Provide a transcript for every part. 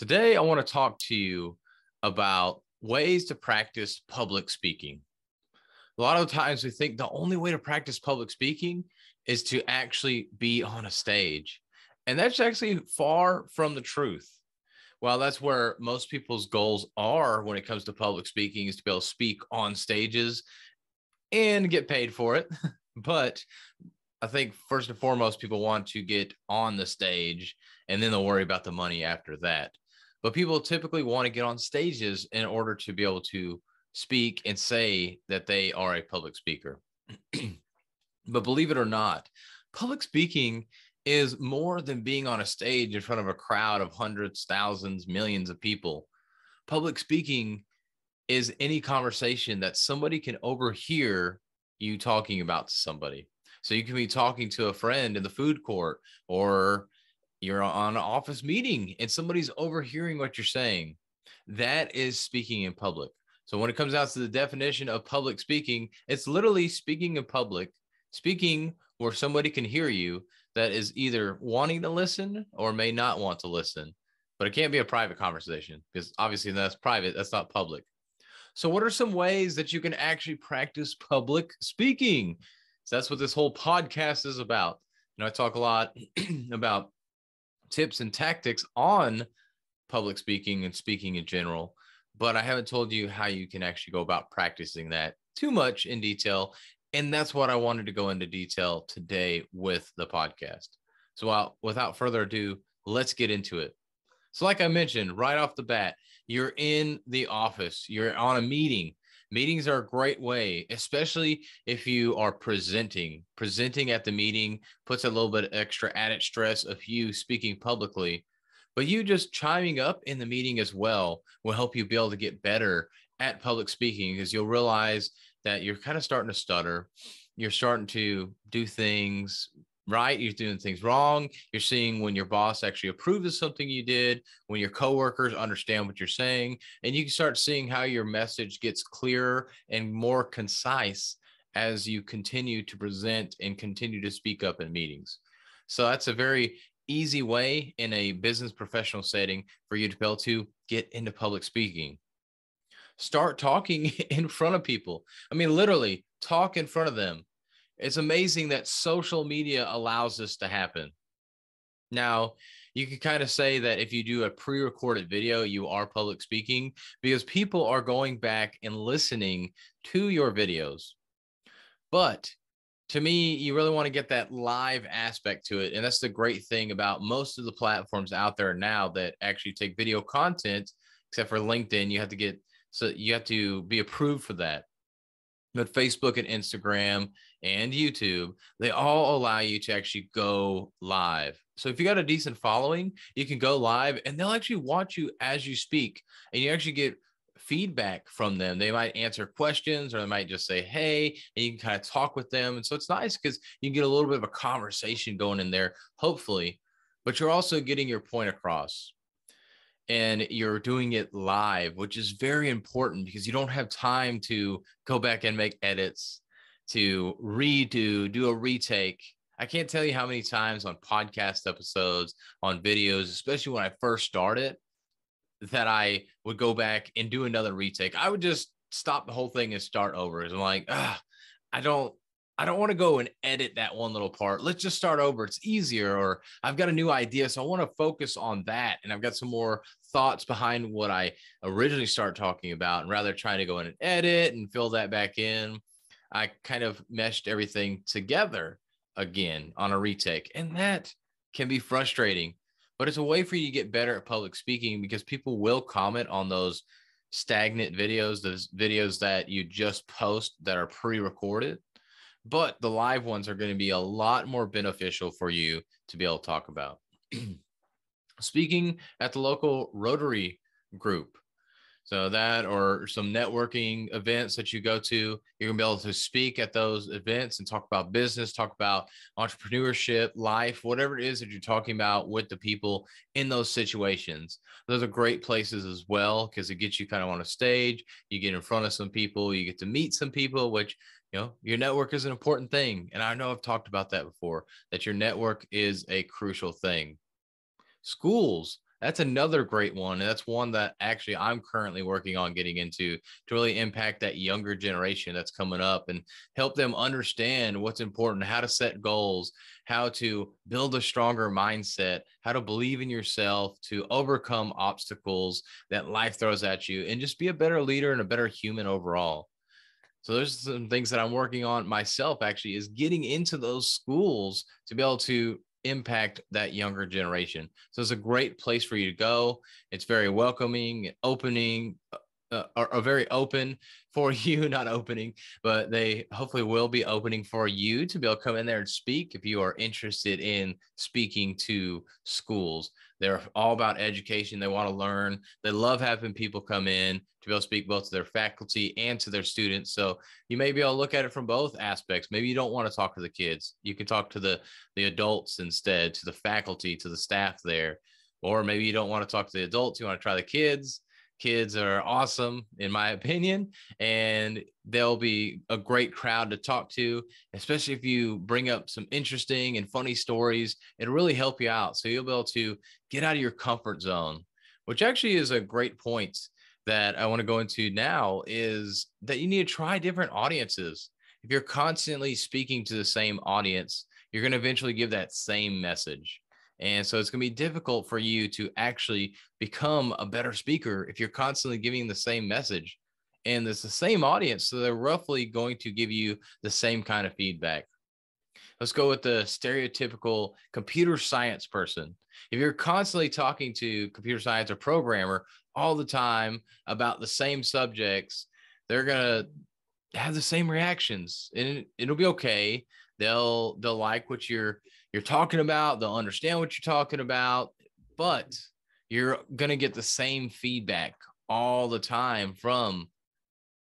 Today, I want to talk to you about ways to practice public speaking. A lot of times we think the only way to practice public speaking is to actually be on a stage. And that's actually far from the truth. While that's where most people's goals are when it comes to public speaking, is to be able to speak on stages and get paid for it. but I think first and foremost, people want to get on the stage and then they'll worry about the money after that but people typically want to get on stages in order to be able to speak and say that they are a public speaker. but believe it or not, public speaking is more than being on a stage in front of a crowd of hundreds, thousands, millions of people. Public speaking is any conversation that somebody can overhear you talking about to somebody. So you can be talking to a friend in the food court or you're on an office meeting and somebody's overhearing what you're saying. That is speaking in public. So when it comes out to the definition of public speaking, it's literally speaking in public, speaking where somebody can hear you that is either wanting to listen or may not want to listen. But it can't be a private conversation because obviously that's private, that's not public. So what are some ways that you can actually practice public speaking? So that's what this whole podcast is about. You know, I talk a lot about tips and tactics on public speaking and speaking in general, but I haven't told you how you can actually go about practicing that too much in detail. And that's what I wanted to go into detail today with the podcast. So, without further ado, let's get into it. So, like I mentioned right off the bat, you're in the office, you're on a meeting, meetings are a great way, especially if you are presenting. Presenting at the meeting puts a little bit of extra added stress of you speaking publicly, but you just chiming up in the meeting as well will help you be able to get better at public speaking because you'll realize that you're kind of starting to stutter. You're starting to do things, right? You're doing things wrong. You're seeing when your boss actually approves of something you did, when your coworkers understand what you're saying, and you can start seeing how your message gets clearer and more concise as you continue to present and continue to speak up in meetings. So that's a very easy way in a business professional setting for you to be able to get into public speaking. Start talking in front of people. I mean, literally talk in front of them it's amazing that social media allows this to happen. Now, you could kind of say that if you do a pre recorded video, you are public speaking because people are going back and listening to your videos. But to me, you really want to get that live aspect to it. And that's the great thing about most of the platforms out there now that actually take video content, except for LinkedIn, you have to get so you have to be approved for that but Facebook and Instagram and YouTube, they all allow you to actually go live. So if you got a decent following, you can go live and they'll actually watch you as you speak and you actually get feedback from them. They might answer questions or they might just say, hey, and you can kind of talk with them. And so it's nice because you get a little bit of a conversation going in there, hopefully, but you're also getting your point across and you're doing it live, which is very important because you don't have time to go back and make edits, to redo, do a retake. I can't tell you how many times on podcast episodes, on videos, especially when I first started, that I would go back and do another retake. I would just stop the whole thing and start over. I'm like, I don't, I don't want to go and edit that one little part. Let's just start over. It's easier. Or I've got a new idea. So I want to focus on that. And I've got some more thoughts behind what I originally start talking about. And rather trying to go in and edit and fill that back in, I kind of meshed everything together again on a retake. And that can be frustrating, but it's a way for you to get better at public speaking because people will comment on those stagnant videos, those videos that you just post that are pre recorded but the live ones are going to be a lot more beneficial for you to be able to talk about. Speaking at the local Rotary group, so that or some networking events that you go to, you're gonna be able to speak at those events and talk about business, talk about entrepreneurship, life, whatever it is that you're talking about with the people in those situations. Those are great places as well because it gets you kind of on a stage, you get in front of some people, you get to meet some people, which you know, your network is an important thing. And I know I've talked about that before, that your network is a crucial thing. Schools, that's another great one. And that's one that actually I'm currently working on getting into to really impact that younger generation that's coming up and help them understand what's important, how to set goals, how to build a stronger mindset, how to believe in yourself, to overcome obstacles that life throws at you, and just be a better leader and a better human overall. So there's some things that I'm working on myself actually is getting into those schools to be able to impact that younger generation. So it's a great place for you to go. It's very welcoming, opening, uh, uh, are, are, very open for you not opening but they hopefully will be opening for you to be able to come in there and speak if you are interested in speaking to schools they're all about education they want to learn they love having people come in to be able to speak both to their faculty and to their students so you may be able to look at it from both aspects maybe you don't want to talk to the kids you can talk to the the adults instead to the faculty to the staff there or maybe you don't want to talk to the adults you want to try the kids kids are awesome in my opinion and they'll be a great crowd to talk to especially if you bring up some interesting and funny stories it'll really help you out so you'll be able to get out of your comfort zone which actually is a great point that i want to go into now is that you need to try different audiences if you're constantly speaking to the same audience you're going to eventually give that same message and so it's going to be difficult for you to actually become a better speaker if you're constantly giving the same message and it's the same audience. So they're roughly going to give you the same kind of feedback. Let's go with the stereotypical computer science person. If you're constantly talking to computer science or programmer all the time about the same subjects, they're going to have the same reactions and it'll be okay They'll they'll like what you're you're talking about. They'll understand what you're talking about, but you're gonna get the same feedback all the time from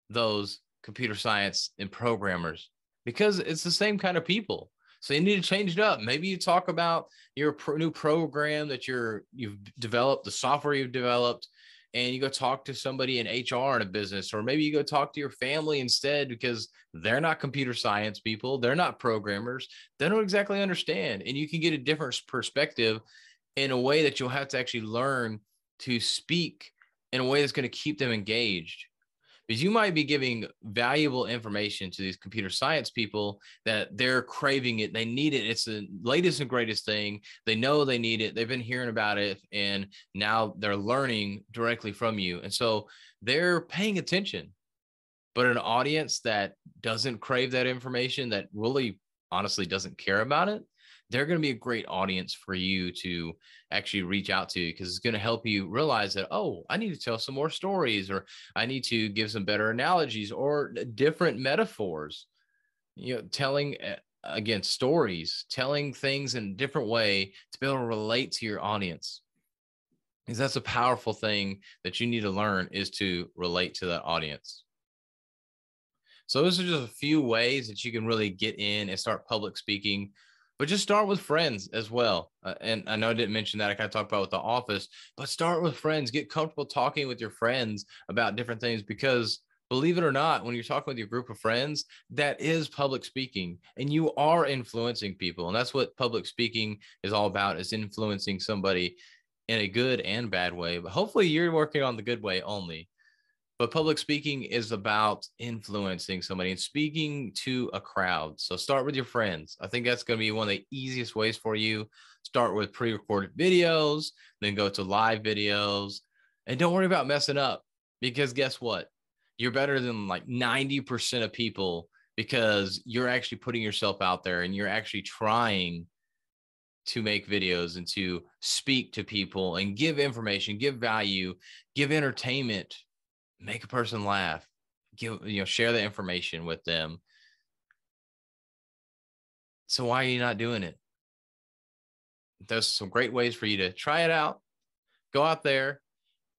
those computer science and programmers because it's the same kind of people. So you need to change it up. Maybe you talk about your pro- new program that you're you've developed, the software you've developed, and you go talk to somebody in HR in a business, or maybe you go talk to your family instead because they're not computer science people, they're not programmers, they don't exactly understand. And you can get a different perspective in a way that you'll have to actually learn to speak in a way that's going to keep them engaged is you might be giving valuable information to these computer science people that they're craving it. They need it. It's the latest and greatest thing. They know they need it. They've been hearing about it and now they're learning directly from you. And so they're paying attention. But an audience that doesn't crave that information, that really honestly doesn't care about it, they're going to be a great audience for you to actually reach out to because it's going to help you realize that, oh, I need to tell some more stories or I need to give some better analogies or different metaphors. You know, telling eh, again stories, telling things in a different way to be able to relate to your audience. Because that's a powerful thing that you need to learn is to relate to that audience. So those are just a few ways that you can really get in and start public speaking but just start with friends as well. Uh, and I know I didn't mention that. I kind of talked about with the office, but start with friends. Get comfortable talking with your friends about different things because believe it or not, when you're talking with your group of friends, that is public speaking and you are influencing people. And that's what public speaking is all about is influencing somebody in a good and bad way. But hopefully you're working on the good way only but public speaking is about influencing somebody and speaking to a crowd. So start with your friends. I think that's going to be one of the easiest ways for you. Start with pre recorded videos, then go to live videos. And don't worry about messing up because guess what? You're better than like 90% of people because you're actually putting yourself out there and you're actually trying to make videos and to speak to people and give information, give value, give entertainment make a person laugh give you know share the information with them so why are you not doing it there's some great ways for you to try it out go out there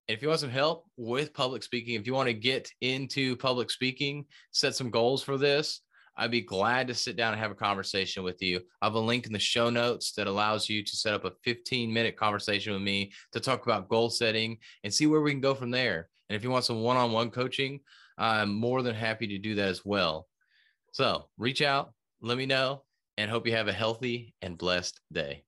if you want some help with public speaking if you want to get into public speaking set some goals for this i'd be glad to sit down and have a conversation with you i have a link in the show notes that allows you to set up a 15 minute conversation with me to talk about goal setting and see where we can go from there and if you want some one on one coaching, I'm more than happy to do that as well. So reach out, let me know, and hope you have a healthy and blessed day.